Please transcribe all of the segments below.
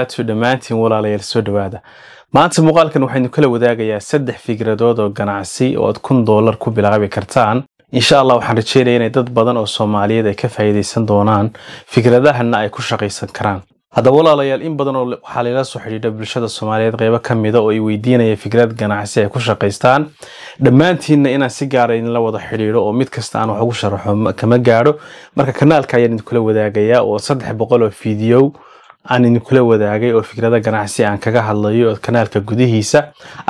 aadku dhammaantiin walaalayaal soo dhawaada maanta muuqaalkan waxaynu kala wadaagayaa saddex fikradood oo ganacsi oo aad kun doolar ku bilaabi kartaan insha allah waxaan rajeynaya inay dad badan oo soomaaliyeed ay ka faa'iidaysan doonaan fikradahana ay ku shaqaysan karaan haddaba walaalayaal in badan oo waxaa layla soo xidhiidha bulshada soomaaliyeed qeybo ka mida oo i weydiinaya fikrad ganacsi ay ku shaqaystaan dhammaantiinna inaan si gaara ah idinla wada xidhiidho oo mid kasta aan wax ugu sharaxo kama gaadho marka kanaalka ayaan idinkula wadaagayaa oo saddex boqol oo fiidiyow aan idinkula wadaagay oo fikrada ganacsi aan kaga hadlayo kanaalka gudihiisa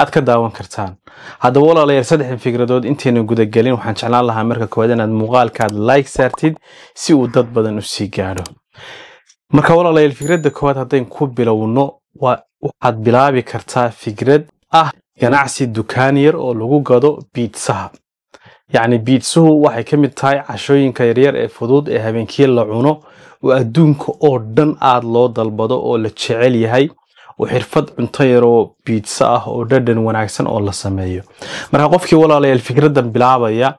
aad ka daawan kartaan haddaba walaalayaal saddexda fikradood intayna gudagelin waxaan jeclaan lahaa marka koowaad inaad muuqaalkaad like saartid si uu dad badan usii gaadho marka walaalayaal fikradda koowaad haddayn ku bilowno waxaad bilaabi kartaa fikrad ah ganacsi dukaan yar oo lagu gado biidsaha yacni biidsuhu waxay ka mid tahay cashooyinka yaryar ee fudud ee habeenkii la cuno oo adduunka oo dhan aad loo dalbado oo la jecel yahay oo xirfad cunto yaroo biidsa ah oo dhadhan wanaagsan oo la sameeyo marka qofkii walaalayaal fikraddan bilaabaya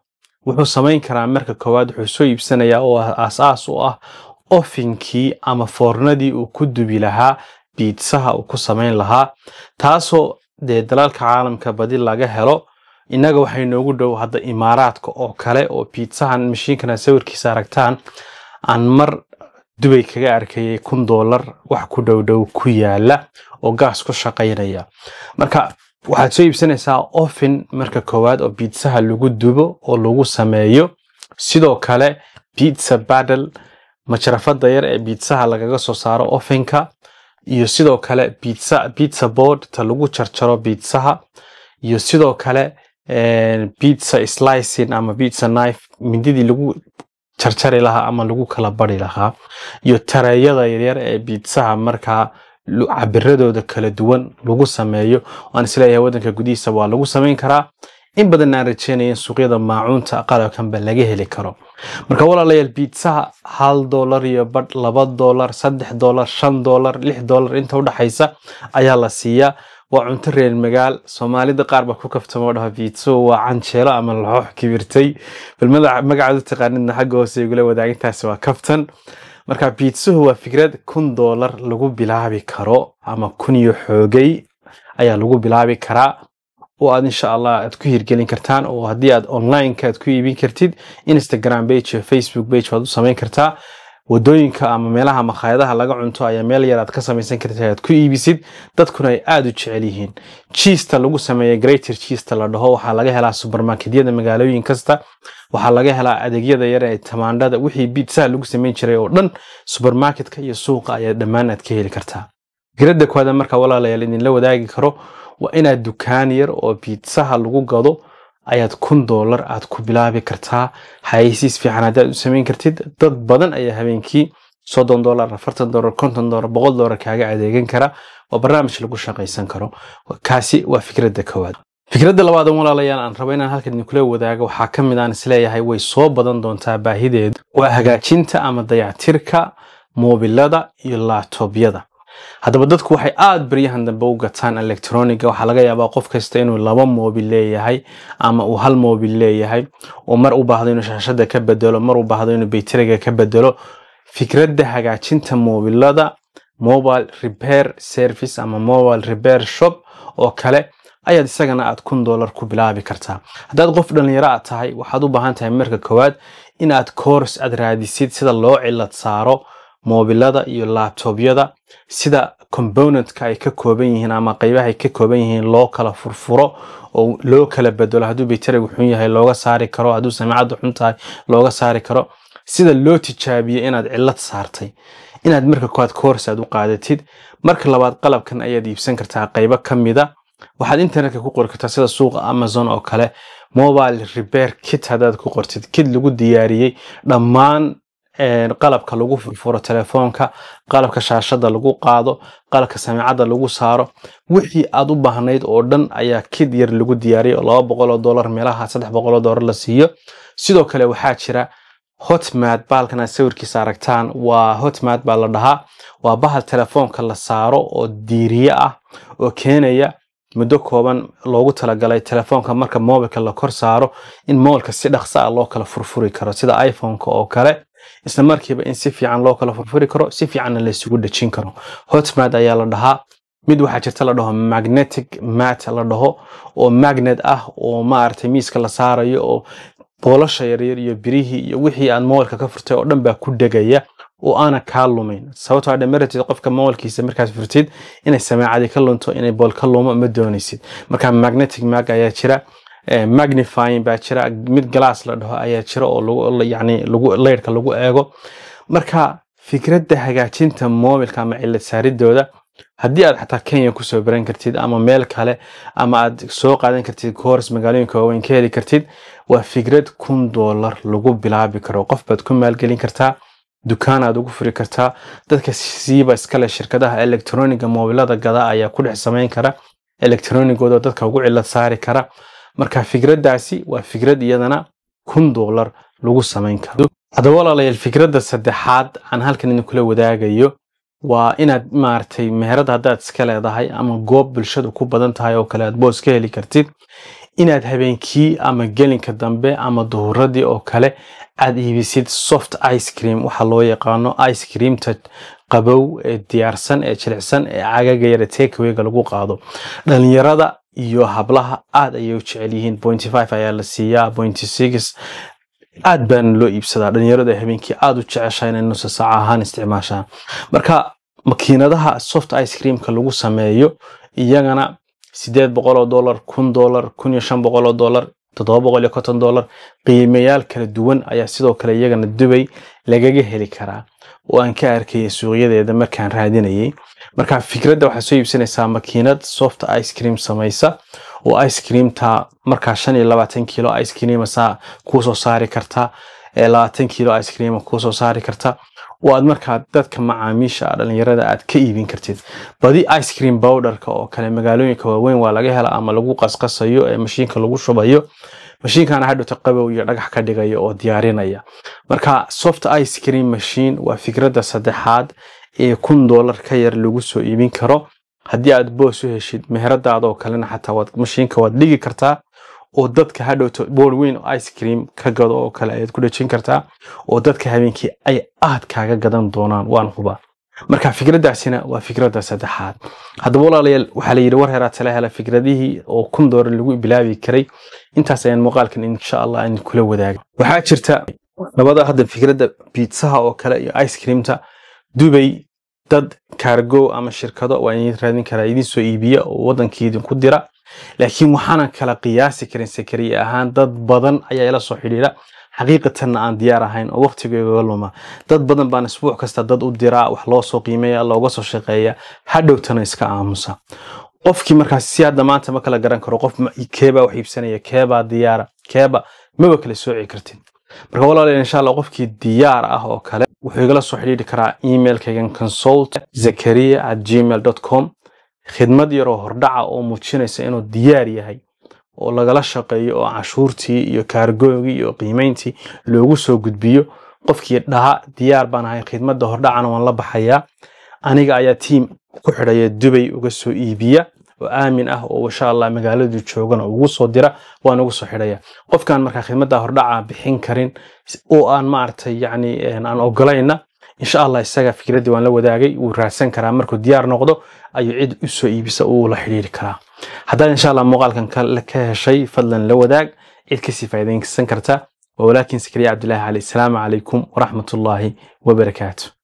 wuxuu samayn karaa marka koowaad wuxuu soo iibsanayaa oo ah aasaas u ah ofinkii ama foornadii uu ku dubi lahaa biidsaha uu ku samayn lahaa taasoo dee dalalka caalamka badi laga helo innaga waxay noogu dhow hadda imaaraadka oo kale oo biidsahan mashiinkan sawirkiisa aragtaan aan mar dubay kaga arkayay kun dollar wax ku dhowdhow ku yaala oo gaas ku shaqaynaya marka waxaad soo iibsanaysaa ofin marka koowaad oo biitsaha lagu dubo oo lagu sameeyo sidoo kale biitsa badal majarafada yar ee biitsaha lagaga soo saaro ofinka iyo sidoo kale biitsa board ta lagu jarjaro biitsaha iyo sidoo kale biitsa eh, slicin ama biitsa knife mindidii lagu jarjari lahaa ama lagu kala bari lahaa iyo tareeyada yaryar ee biidsaha markaa cabiradooda kala duwan lagu sameeyo waan isleeyahay waddanka gudihiisa waa lagu samayn karaa in badan aan in suuqyada maacuunta qalabkanba laga heli karo marka walaalayaal biidsaha hal doolar iyo badh laba doolar saddex doolar shan doolar lix doolar inta u dhaxaysa ayaa la siiyaa waa cunto reer magaal soomaalida qaar baa ku kaftamo dhaho biitso waa canjeelo ama laxoox kibirtay bal magacaad u taqaanidna xagga hoose igula wadaagintaasi waa kaftan marka biitsuhu waa fikrad kun doolar lagu bilaabi karo ama kun iyo xoogay ayaa lagu bilaabi karaa oo aad insha allah aad ku hirgelin kartaan oo haddii aad onlineka aad ku iibin kartid instagram bage iyo facebook bage waad u samayn kartaa wadooyinka ama meelaha makhaayadaha laga cunto ayaa meel yar aad ka samaysan kartid aad ku iibisid dadkuna ay aada u jecel yihiin jiista lagu sameeya greater jiista la dhaho waxaa laga helaa subermarketyada magaalooyin kasta waxaa laga helaa adeegyada yar ee tamaandhada wixii biidsaha lagu samayn jiray oo dhan subermarketka iyo suuqa ayaa dhammaan aad ka heli kartaa garadda koowaada markaa walaalayaal idinla wadaagi karo waa inaad dukaan yar oo biidsaha lagu gado ayaad kun doolar aad ku bilaabi kartaa xayeysiis fiican haddaad u samayn kartid dad badan ayaa habeenkii soddon dolar afartan dolar konton dolar boqol dolar kaaga adeegan kara oo barnaamij lagu shaqaysan karo kaasi waa fikradda koowaad fikradda labaadan walaalayaal aan rabo inaan halkan idinkula wadaago waxaa ka mid aan isleeyahay way soo badan doontaa baahideedu waa hagaajinta ama dayactirka moobilada iyo laabtoobyada haddaba dadku waxay aada baryahan dambe u gataan electroniga waxaa laga yaabaa qof kasta inuu laba moobil leeyahay ama uu hal moobil leeyahay oo mar u baahdo inuu shaashada ka bedelo mar u baahdo inuu bayteriga ka bedelo fikradda hagaajinta moobilada mobile repair service ama mobile repair shop oo kale ayaad isagana aad kun dollar ku bilaabi kartaa haddaad qof dhallinyaro aad tahay waxaad u baahan tahay marka koowaad inaad koors aad raadisid sida loo cilad saaro moobilada iyo laabtoobyada sida componentka ay ka kooban yihiin ama qaybaha ay ka kooban yihiin loo kala furfuro oo loo kala bedelo hadduu bayterigu xun yahay looga saari karo hadduu samicaddu xun tahay looga saari karo sida loo tijaabiyo inaad cillad saartay inaad marka koowaad koors aad u qaadatid marka labaad qalabkan ayaad iibsan kartaa qaybo ka mida waxaad internetka ku qori kartaa sida suuqa amazon oo kale mobile repair kit haddaad ku qortid kid lagu diyaariyey dhammaan qalabka lagu furo telefoonka qalabka shaashada lagu qaado qalabka samicada lagu saaro wixii aad u baahnayd oo dhan ayaa kid yar lagu diyaariyay oo laba boqoloo dolar meelaha saddex boqoloo dolar la siiyo sidoo kale waxaa jira hotmad bahalkan aad sawirkiisa aragtaan waa hotmad baa la dhahaa waa bahal telefoonka la saaro oo diiriye ah oo keenaya muddo kooban loogu talagalay telefoonka marka mobilka la kor saaro in mobilka si dhaqso ah loo kala furfuri karo sida iphoneka oo kale isla markiiba in si fiican loo kala furfuri karo si fiicanna laysugu dhejin karo hotmad ayaa la dhahaa mid waxaa jirta la dhaho magnetic mat la dhaho oo magnet ah oo maaragtay miiska la saarayo oo boolasha yaryar iyo birihii iyo wixii aad mowalka ka furtay oo dhan baa ku degaya oo aana kaa lumayn sababtoo aad ah dhammaratid qofka mowalkiisa markaad furtid inay samaacadii ka lunto inay bool ka lumo ma doonaysid marka magnetic mag ayaa jira magnifying baa jira mid galaas la dhaho ayaa jira oo yani leyrhka lagu eego marka fikradda hagaajinta moobilka ama cilad saaridooda haddii aad xataa kenya kusoo baran kartid ama meel kale ama aad soo qaadan kartid koors magaalooyinka waaweyn ka heli kartid waa fikrad kun doolar lagu bilaabi karo qof baad ku maalgelin kartaa dukaanaad ugu furi kartaa dadka siiba iskale shirkadaha elektroniga moobilada gada ayaa ku dhex samayn kara elektronigoodao dadka ugu cilad saari kara marka fikraddaasi waa fikrad iyadana kun doolar lagu samayn karo haddaba walaalayaal fikradda saddexaad aan halkan idinkula wadaagayo waa inaad maaragtay meherad haddaad iska leedahay ama goob bulshadu ku badan tahay oo kale aad boos ka heli kartid inaad habeenkii ama gelinka dambe ama duhuradii oo kale aad iibisid soft ice cream waxa loo yaqaano ice creamta qabow ee diyaarsan ee jilicsan ee cagaga yara takeawayga lagu qaado dhalinyarada iyo hablaha aad ayay u jecel yihiin pointy five ayaa la siiyaa pointy six aad baan loo iibsadaa dhalinyarada habeenkii aad u jeceshaa inay nusa saaca ahaan isticmaashaa marka makiinadaha soft ice creamka lagu sameeyo iyagana sideed boqoloo dolar kun dolar kun iyo shan boqoloo dolar toddoba boqol iyo konton dolar qiimayaal kala duwan ayaa sidoo kale iyagana dubay lagaga heli karaa oo aan ka arkayay suuqyadeeda markaan raadinayay marka fikrada waxaa soo iibsanaysaa makiinad soft ice cream samaysa oo ice creamta markaa shan iyo labaatan kilo ice creamasa kuu saari karta labaatan kilo ice creama kuu saari karta oo aad markaa dadka macaamiisha ah, dhalinyarada aad ka iibin kartid badi ice cream bowderka oo kale magaalooyinka waaweyn waa laga hela ama lagu qasqasayo ee mashiinka lagu shubayo mashiinkaana hadhowta qabow iyo dhagax ka dhigaya oo diyaarinaya marka soft ice cream mashiin waa fikradda saddexaad kun dollar ka yar lagu soo iibin karo haddii aad boos u heshid meheradaada kalena xataa mashiinka waad dhigi kartaa oo dadka hadhowto bool weyn oo ice cream ka gado oo kale ayaad ku dhejin kartaa oo dadka habeenkii ay aad kaaga gadan doonaan waan hubaa marka fikraddaasina waa fikradda saddexaad haddaba walaalayaal waxaa la yidhi war heraa hela fikradihii oo kun doolar lagu bilaabi karay intaas ayaan muuqaalkan insha allah aan kula wadaaga waxaa jirta labada hadda fikradda biitsaha oo kale iyo ice creamta dubay dad kaargo ama shirkado waa idin raadin karaa idin soo iibiya oo wadankii idinku dira laakiin waxaana kala qiyaasi karin sakariye ahaan dad badan ayaa ila soo xidhiidha xaqiiqatanna aan diyaar ahayn oo waqtigeyga luma dad badan baan isbuuc kasta dad u diraa wax loo soo qiimeeya looga soo shaqeeya hadhowtana iska aamusa qofkii markaas si maanta ma kala garan karo qof keebaa wax iibsanaya keebaa diyaara keeba maba kala sooci kartid marka walaalayaal insha allah qofkii diyaar ah oo kale wuxuu igala soo xidhiidhi karaa emailkaygan consult zakaria at gmail com khidmad yaroo hordhaca oo muujinaysa inuu diyaar yahay oo lagala shaqeeyo oo cashuurtii iyo kaargoogii iyo qiimayntii loogu soo gudbiyo qofkii dhaha diyaar baan ahay khidmadda hordhacana waan la baxayaa aniga ayaa tiim ku xidhaya dubay uga soo iibiya oo aamin ah oo insha allah magaaladii joogan ugu soo dira waa ugu soo xidhaya qofkaan markaa khidmadda ah hordhaca ah bixin karin oo aan maaragtay yacni aan ogolayna insha allah isaga fikraddii waan la wadaagay wuu raadsan karaa markuu diyaar noqdo ayuu cid u soo iibisa uu la xidhiiri karaa haddaad insha allah muuqaalkan ka heshay fadlan la wadaag cid kasii faa'iidaysan karta walaakin sakariya cabdilaahi cali asalaamu calaykum waraxmatullaahi wabarakaatu